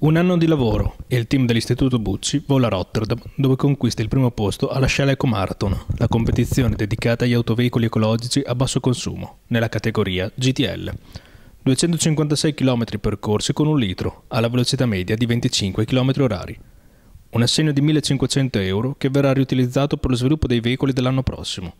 Un anno di lavoro e il team dell'Istituto Bucci vola a Rotterdam, dove conquista il primo posto alla Shell Eco Marathon, la competizione dedicata agli autoveicoli ecologici a basso consumo, nella categoria GTL. 256 km percorsi con un litro, alla velocità media di 25 km/h. Un assegno di 1500 euro che verrà riutilizzato per lo sviluppo dei veicoli dell'anno prossimo.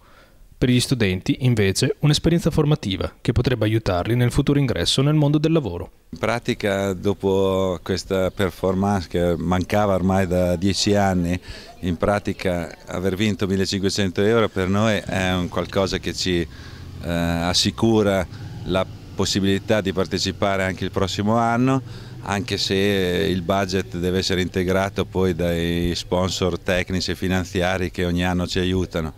Per gli studenti, invece, un'esperienza formativa che potrebbe aiutarli nel futuro ingresso nel mondo del lavoro. In pratica, dopo questa performance che mancava ormai da dieci anni, in pratica aver vinto 1500 euro per noi è un qualcosa che ci eh, assicura la possibilità di partecipare anche il prossimo anno anche se il budget deve essere integrato poi dai sponsor tecnici e finanziari che ogni anno ci aiutano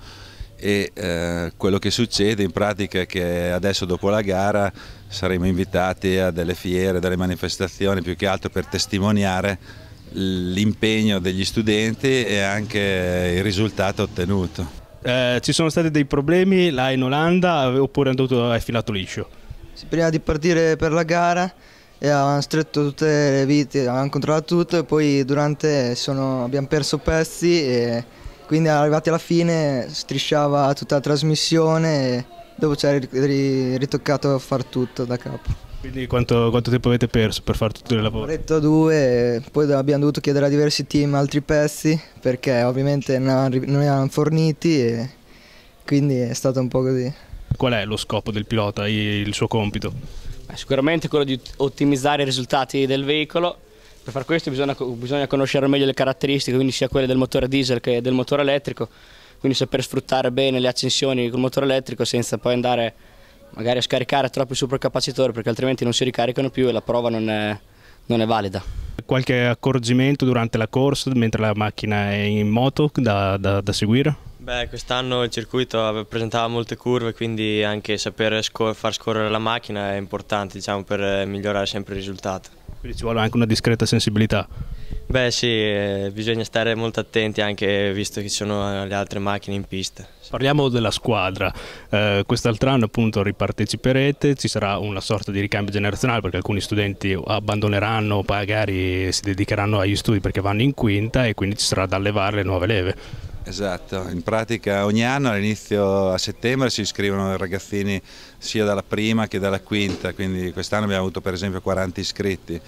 e eh, quello che succede in pratica è che adesso dopo la gara saremo invitati a delle fiere, delle manifestazioni più che altro per testimoniare l'impegno degli studenti e anche il risultato ottenuto. Eh, ci sono stati dei problemi là in Olanda eh, oppure è, andato, è filato liscio? Sì, prima di partire per la gara e eh, avevamo stretto tutte le viti, avevamo controllato tutto e poi durante sono, abbiamo perso pezzi e quindi arrivati alla fine strisciava tutta la trasmissione e dopo ci ha ritoccato a far tutto da capo. Quindi quanto, quanto, tempo avete perso per fare tutto il lavoro? Un'oretta o due, poi abbiamo dovuto chiedere a diversi team altri pezzi perché ovviamente non ne erano forniti e quindi è stato un po' così. Qual è lo scopo del pilota, il suo compito? Sicuramente quello di ottimizzare i risultati del veicolo per far questo bisogna, bisogna conoscere meglio le caratteristiche, quindi sia quelle del motore diesel che del motore elettrico, quindi saper sfruttare bene le accensioni col motore elettrico senza poi andare magari a scaricare troppi supercapacitori perché altrimenti non si ricaricano più e la prova non è, non è valida. Qualche accorgimento durante la corsa mentre la macchina è in moto da, da, da seguire? Beh, quest'anno il circuito presentava molte curve, quindi anche sapere scor far scorrere la macchina è importante diciamo, per migliorare sempre il risultato. Quindi ci vuole anche una discreta sensibilità. Beh sì, eh, bisogna stare molto attenti anche visto che ci sono eh, le altre macchine in pista. Parliamo della squadra, eh, quest'altro anno appunto riparteciperete, ci sarà una sorta di ricambio generazionale perché alcuni studenti abbandoneranno, magari si dedicheranno agli studi perché vanno in quinta e quindi ci sarà da allevare le nuove leve. Esatto, in pratica ogni anno all'inizio a settembre si iscrivono ragazzini sia dalla prima che dalla quinta, quindi quest'anno abbiamo avuto per esempio 40 iscritti,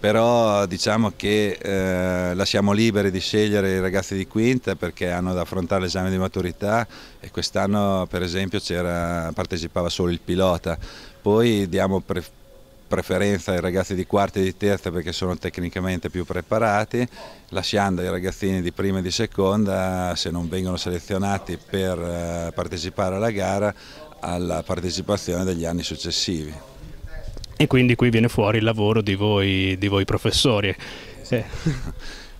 però diciamo che eh, lasciamo liberi di scegliere i ragazzi di quinta perché hanno da affrontare l'esame di maturità e quest'anno per esempio partecipava solo il pilota, poi diamo pre preferenza ai ragazzi di quarta e di terza perché sono tecnicamente più preparati, lasciando ai ragazzini di prima e di seconda, se non vengono selezionati per eh, partecipare alla gara, alla partecipazione degli anni successivi. E quindi qui viene fuori il lavoro di voi, di voi professori. Eh.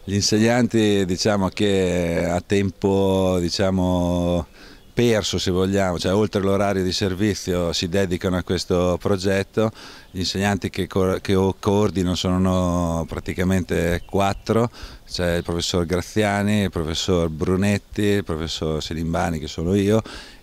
Gli insegnanti diciamo che a tempo diciamo, perso se vogliamo, cioè oltre l'orario di servizio si dedicano a questo progetto, gli insegnanti che, co che coordino sono praticamente quattro, c'è cioè il professor Graziani, il professor Brunetti, il professor Selimbani che sono io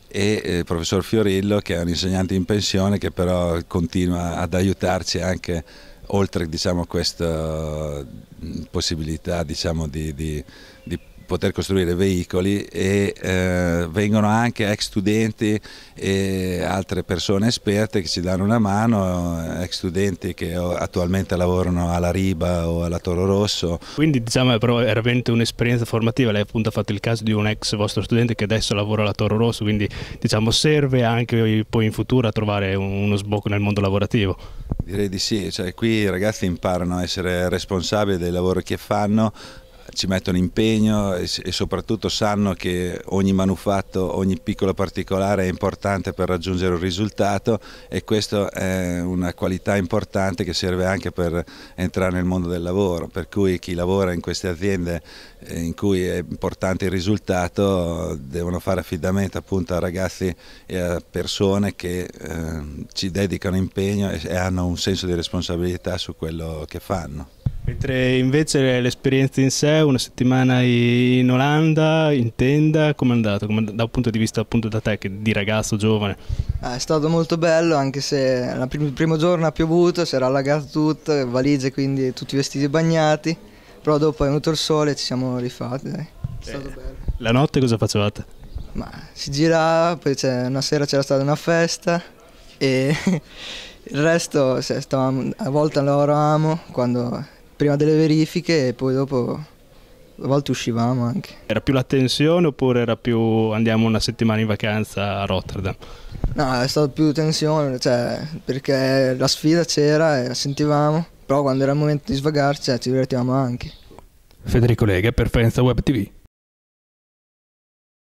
e eh, il professor Fiorillo che è un insegnante in pensione che però continua ad aiutarci anche oltre diciamo, questa mm, possibilità diciamo, di, di, di poter costruire veicoli e eh, vengono anche ex studenti e altre persone esperte che ci danno una mano, ex studenti che attualmente lavorano alla Riba o alla Toro Rosso. Quindi diciamo è veramente un'esperienza formativa, lei appunto ha fatto il caso di un ex vostro studente che adesso lavora alla Toro Rosso, quindi diciamo serve anche poi in futuro a trovare uno sbocco nel mondo lavorativo. Direi di sì, cioè, qui i ragazzi imparano a essere responsabili del lavoro che fanno, ci mettono impegno e, e soprattutto sanno che ogni manufatto, ogni piccolo particolare è importante per raggiungere un risultato e questa è una qualità importante che serve anche per entrare nel mondo del lavoro, per cui chi lavora in queste aziende eh, in cui è importante il risultato devono fare affidamento appunto a ragazzi e a persone che eh, ci dedicano impegno e, e hanno un senso di responsabilità su quello che fanno. Mentre invece l'esperienza in sé, una settimana in Olanda, in tenda, come è andata? da un punto di vista appunto da te, che di ragazzo giovane? Ah, è stato molto bello, anche se il primo giorno ha piovuto, si era allagato tutto, valigie quindi tutti i vestiti bagnati, però dopo è venuto il sole e ci siamo rifatti, dai. è stato eh, bello. La notte cosa facevate? Ma si girava, poi una sera c'era stata una festa e il resto stavamo, a volte lavoravamo quando prima delle verifiche e poi dopo a volte uscivamo anche. Era più la tensione oppure era più andiamo una settimana in vacanza a Rotterdam? No, è stata più tensione, cioè, perché la sfida c'era e la sentivamo, però quando era il momento di svagarci cioè, ci divertivamo anche. Federico Lega per Fenza Web TV.